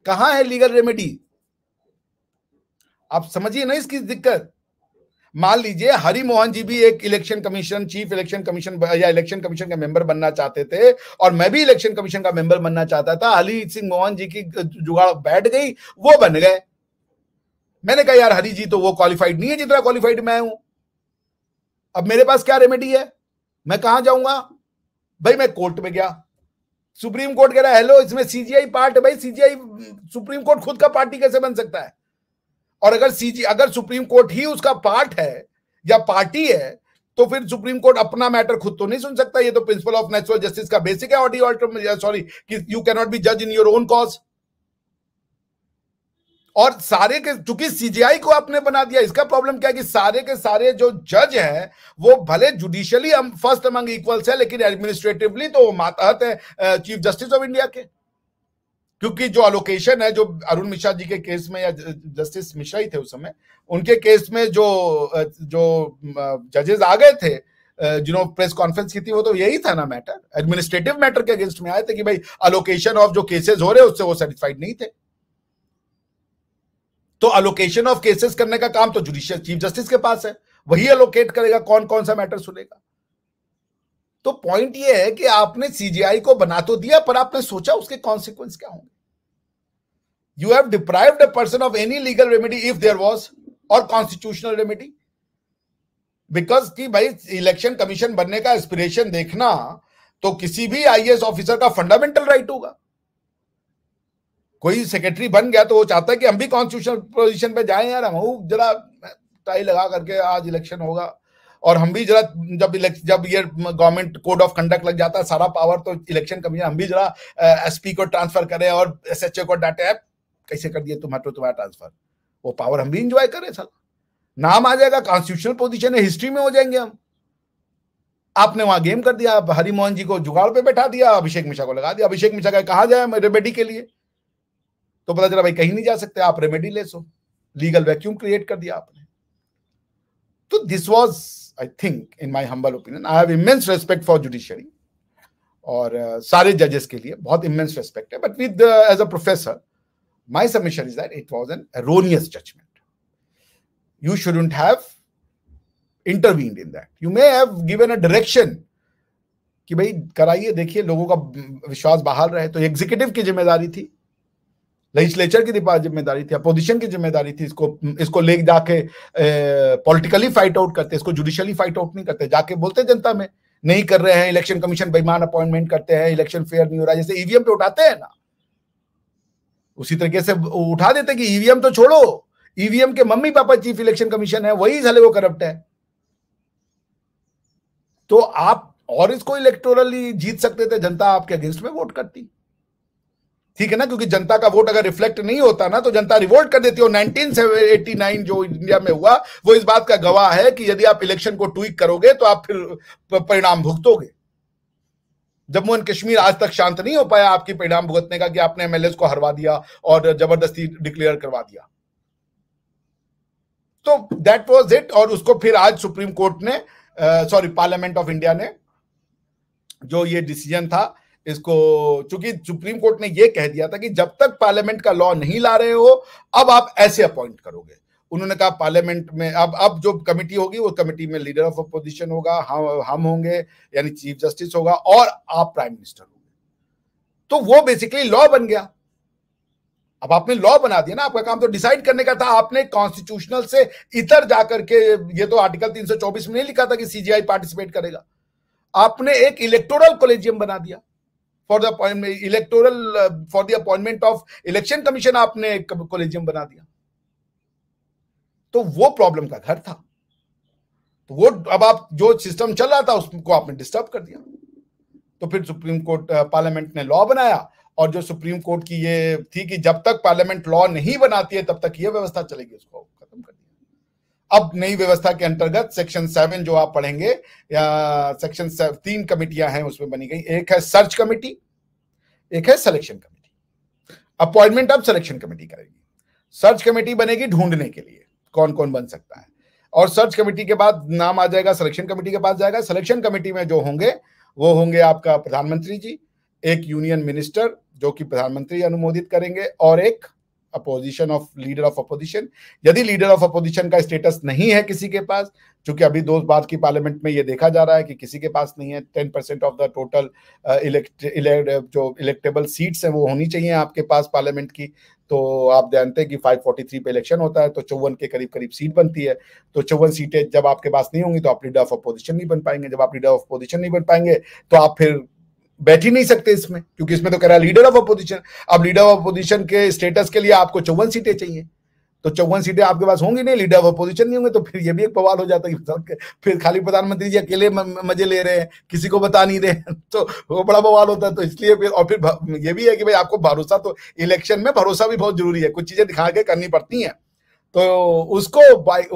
कहां है लीगल रेमेडी आप समझिए ना इसकी दिक्कत मान लीजिए हरिमोहन जी भी एक election commission chief election commission या इलेक्शन कमीशन का मेंबर बनना चाहते थे और मैं भी इलेक्शन कमीशन का मेंबर बनना चाहता था अली सिंह मोहन जी की जुगाड़ बैठ गई वो बन गए मैंने कहा यार हरी जी तो वो क्वालिफाइड नहीं है जितना क्वालिफाइड मैं हूं अब मेरे पास क्या रेमेडी है मैं कहा जाऊंगा भाई मैं कोर्ट में गया सुप्रीम कोर्ट कह रहा हेलो इसमें सीजीआई पार्ट है भाई सीजीआई सुप्रीम कोर्ट खुद का पार्टी कैसे बन सकता है और अगर सीजी अगर सुप्रीम कोर्ट ही उसका पार्ट है या पार्टी है तो फिर सुप्रीम कोर्ट अपना मैटर खुद तो नहीं सुन सकता ये तो प्रिंसिपल ऑफ नेचुरल जस्टिस का बेसिक है सॉरी कि यू कैन नॉट बी जज इन योर ओन कॉज और सारे के चूंकि सीजीआई को आपने बना दिया इसका प्रॉब्लम क्या है कि सारे के सारे जो जज हैं वो भले जुडिशियली हम फर्स्ट अमंग इक्वल्स है लेकिन एडमिनिस्ट्रेटिवली तो मातहत है चीफ जस्टिस ऑफ इंडिया के क्योंकि जो अलोकेशन है जो अरुण मिश्रा जी के केस में या जस्टिस मिश्रा ही थे उस समय उनके केस में जो जो जजेस आ गए थे जिन्होंने प्रेस कॉन्फ्रेंस की थी वो तो यही था ना मैटर एडमिनिस्ट्रेटिव मैटर के अगेंस्ट में आए थे कि भाई अलोकेशन ऑफ जो केसेस हो रहे उससे वो सेटिस्फाइड नहीं थे तो अलोकेशन ऑफ केसेस करने का काम तो जुडिशियल चीफ जस्टिस के पास है वही अलोकेट करेगा कौन कौन सा मैटर सुनेगा तो पॉइंट ये है कि आपने सीजीआई को बना तो दिया पर आपने सोचा उसके कॉन्सिक्वेंस क्या होंगे you have deprived a person of any legal remedy if there was और कॉन्स्टिट्यूशनल रेमेडी बिकॉज की भाई इलेक्शन कमीशन बनने का एस्पिरेशन देखना तो किसी भी आईएएस ऑफिसर का फंडामेंटल राइट होगा कोई सेक्रेटरी बन गया तो वो चाहता है कि हम भी कॉन्स्टिट्यूशनल पोजीशन पे जाएं यार हम जरा टाई लगा करके आज इलेक्शन होगा और हम भी जरा जब इलेक्शन जब ये गवर्नमेंट कोड ऑफ कंडक्ट लग जाता है सारा पावर तो इलेक्शन कमीशन हम भी जरा एसपी को ट्रांसफर करें और एसएचओ को डाटा ऐप कैसे कर दिए तुम्हारे तो तुम्हारा ट्रांसफर वो पावर हम भी इंजॉय करें सर नाम आ जाएगा कॉन्स्टिट्यूशनल पोजिशन है हिस्ट्री में हो जाएंगे हम आपने वहां गेम कर दिया हरिमोहन जी को जुगाड़ पे बैठा दिया अभिषेक मिश्रा को लगा दिया अभिषेक मिश्रा का कहा जाए रेमेडी के लिए तो पता चला भाई कहीं नहीं जा सकते आप रेमेडी ले सो लीगल वैक्यूम क्रिएट कर दिया आपने तो this was I think in my humble opinion I have immense respect for judiciary और uh, सारे जजेस के लिए बहुत इमेंस रेस्पेक्ट है but with as a professor my submission is that it was an erroneous judgement you shouldn't have intervene in that you may have given a direction कि भाई कराइए देखिए लोगों का विश्वास बहाल रहे तो एग्जीक्यूटिव की जिम्मेदारी थी लेजिस्लेचर की जिम्मेदारी थी अपोजिशन की जिम्मेदारी थी इसको इसको ले जाके पॉलिटिकली फाइट आउट करते इसको जुडिशियली फाइट आउट नहीं करते जाके बोलते जनता में नहीं कर रहे हैं इलेक्शन कमीशन बेईमान अपॉइंटमेंट करते हैं इलेक्शन फेयर नहीं हो रहा है जैसे ईवीएम e पे उठाते हैं ना उसी तरीके से उठा देते कि ईवीएम e तो छोड़ो ईवीएम e के mummy papa chief election commission है वही झले वो करप्ट है तो आप और इसको इलेक्टोरली जीत सकते थे जनता आपके अगेंस्ट में वोट करती ठीक है ना क्योंकि जनता का वोट अगर रिफ्लेक्ट नहीं होता ना तो जनता रिवोल्ट कर देती है 1989 जो इंडिया में हुआ वो इस बात का गवाह है कि यदि आप इलेक्शन को ट्वीक करोगे तो आप फिर परिणाम भुगतोगे जम्मू एंड कश्मीर आज तक शांत नहीं हो पाया आपकी परिणाम भुगतने का कि आपने एमएलए को हरवा दिया और जबरदस्ती डिक्लेयर करवा दिया तो दैट वॉज इट और उसको फिर आज सुप्रीम कोर्ट ने सॉरी पार्लियामेंट ऑफ इंडिया ने जो ये डिसीजन था इसको चूंकि सुप्रीम कोर्ट ने यह कह दिया था कि जब तक पार्लियामेंट का लॉ नहीं ला रहे हो अब आप ऐसे अपॉइंट करोगे उन्होंने कहा पार्लियामेंट में अब अब जो कमेटी होगी वो कमेटी में लीडर ऑफ अपोजिशन होगा हम हम होंगे यानी चीफ जस्टिस होगा और आप प्राइम मिनिस्टर होंगे तो वो बेसिकली लॉ बन गया अब आपने लॉ बना दिया ना आपका काम तो डिसाइड करने का था आपने कॉन्स्टिट्यूशनल से इतर जाकर के ये तो आर्टिकल 324 में नहीं लिखा था कि सीजीआई पार्टिसिपेट करेगा आपने एक इलेक्टोरल कोलेजियम बना दिया for the electoral for the appointment of election commission आपने कॉलेजियम बना दिया तो वो प्रॉब्लम का घर था तो वो अब आप जो सिस्टम चल रहा था उसको आपने डिस्टर्ब कर दिया तो फिर सुप्रीम कोर्ट पार्लियामेंट uh, ने लॉ बनाया और जो सुप्रीम कोर्ट की ये थी कि जब तक पार्लियामेंट लॉ नहीं बनाती है तब तक ये व्यवस्था चलेगी उसको अब नई व्यवस्था के अंतर्गत सेक्शन सेवन जो आप पढ़ेंगे या सेक्शन तीन कमिटियां हैं उसमें बनी गई एक है सर्च कमिटी एक है सिलेक्शन कमिटी अपॉइंटमेंट अब सिलेक्शन कमेटी करेगी सर्च कमेटी बनेगी ढूंढने के लिए कौन कौन बन सकता है और सर्च कमेटी के बाद नाम आ जाएगा सिलेक्शन कमेटी के पास जाएगा सिलेक्शन कमेटी में जो होंगे वो होंगे आपका प्रधानमंत्री जी एक यूनियन मिनिस्टर जो कि प्रधानमंत्री अनुमोदित करेंगे और एक opposition of leader of opposition यदि लीडर ऑफ अपोजिशन का स्टेटस नहीं है किसी के पास क्योंकि अभी दो बात की पार्लियामेंट में ये देखा जा रहा है कि किसी के पास नहीं है ten percent of the total जो इलेक्टेबल सीट्स हैं वो होनी चाहिए आपके पास पार्लियामेंट की तो आप जानते हैं कि फाइव फोर्टी थ्री पे इलेक्शन होता है तो चौवन के करीब करीब सीट बनती है तो चौवन सीटें जब आपके पास नहीं होंगी तो आप लीडर ऑफ अपोजिशन नहीं बन पाएंगे जब आप लीडर ऑफ अपोजिशन नहीं बन पाएंगे तो आप फिर बैठ ही नहीं सकते इसमें क्योंकि इसमें तो कह रहा है लीडर ऑफ अपोजिशन अब लीडर ऑफ अपोजिशन के स्टेटस के लिए आपको चौवन सीटें चाहिए तो चौवन सीटें आपके पास होंगी नहीं लीडर ऑफ अपोजिशन नहीं होंगे तो फिर ये भी एक बवाल हो जाता है फिर खाली प्रधानमंत्री जी अकेले मजे ले रहे हैं किसी को बता नहीं रहे तो वो बड़ा बवाल होता है तो इसलिए फिर और फिर ये भी है कि भाई आपको भरोसा तो इलेक्शन में भरोसा भी बहुत जरूरी है कुछ चीजें दिखा के करनी पड़ती हैं तो उसको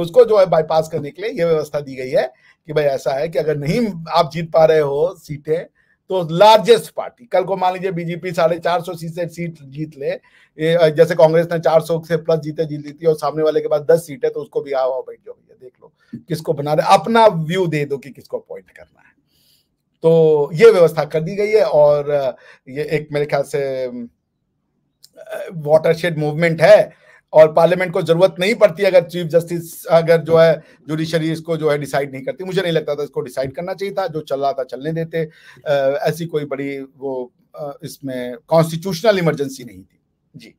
उसको जो है बाईपास करने के लिए ये व्यवस्था दी गई है कि भाई ऐसा है कि अगर नहीं आप जीत पा रहे हो सीटें तो लार्जेस्ट पार्टी कल को मान लीजिए बीजेपी साढ़े चार सौ से सीट जीत ले जैसे कांग्रेस ने चार सौ से प्लस जीते जीत ली थी और सामने वाले के पास दस सीट है तो उसको भी आओ हाँ, आओ हाँ, बैठ जाओ भैया देख लो किसको बना रहे अपना व्यू दे दो कि किसको अपॉइंट करना है तो ये व्यवस्था कर दी गई है और ये एक मेरे ख्याल से वाटरशेड मूवमेंट है और पार्लियामेंट को जरूरत नहीं पड़ती अगर चीफ जस्टिस अगर जो है जुडिशरी इसको जो है डिसाइड नहीं करती मुझे नहीं लगता था इसको डिसाइड करना चाहिए था जो चल रहा था चलने देते ऐसी कोई बड़ी वो इसमें कॉन्स्टिट्यूशनल इमरजेंसी नहीं थी जी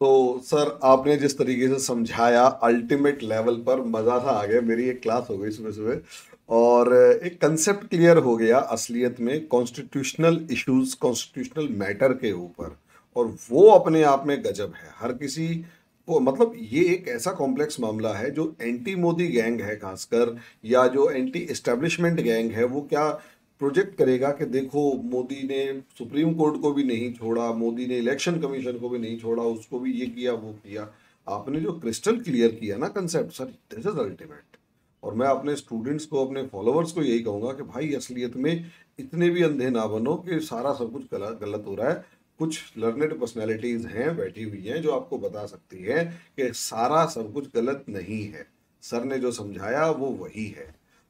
तो सर आपने जिस तरीके से समझाया अल्टीमेट लेवल पर मज़ा था गया मेरी एक क्लास हो गई सुबह सुबह और एक कंसेप्ट क्लियर हो गया असलियत में कॉन्स्टिट्यूशनल इश्यूज कॉन्स्टिट्यूशनल मैटर के ऊपर और वो अपने आप में गजब है हर किसी को मतलब ये एक ऐसा कॉम्प्लेक्स मामला है जो एंटी मोदी गैंग है खासकर या जो एंटी इस्टेब्लिशमेंट गैंग है वो क्या प्रोजेक्ट करेगा कि देखो मोदी ने सुप्रीम कोर्ट को भी नहीं छोड़ा मोदी ने इलेक्शन कमीशन को भी नहीं छोड़ा उसको भी ये किया वो किया आपने जो क्रिस्टल क्लियर किया ना concept sir this is ultimate और मैं अपने स्टूडेंट्स को अपने फॉलोअर्स को यही कहूँगा कि भाई असलियत में इतने भी अंधे ना बनो कि सारा सब कुछ गलत हो रहा है कुछ लर्नेड पर्सनैलिटीज हैं बैठी हुई हैं जो आपको बता सकती है कि सारा सब कुछ गलत नहीं है सर ने जो समझाया वो वही है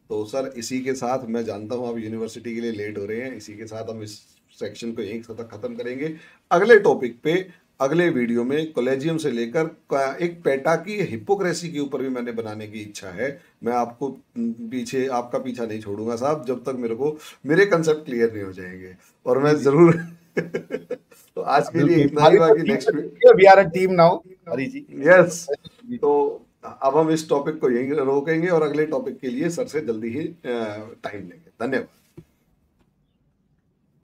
तो सर इसी के साथ मैं जानता हूँ आप यूनिवर्सिटी के लिए लेट हो रहे हैं इसी के साथ हम इस सेक्शन को एक तक ख़त्म करेंगे अगले टॉपिक पे अगले वीडियो में कॉलेजियम से लेकर एक पेटा की हिपोक्रेसी के ऊपर भी मैंने बनाने की इच्छा है मैं आपको पीछे आपका पीछा नहीं छोड़ूंगा साहब जब तक मेरे को मेरे कंसेप्ट क्लियर नहीं हो जाएंगे और मैं ज़रूर तो आज के लिए इतना ही बाकी next we are a team now Hari ji yes तो अब हम इस टॉपिक को यहीं रोकेंगे और अगले टॉपिक के लिए सर से जल्दी ही टाइम लेंगे धन्यवाद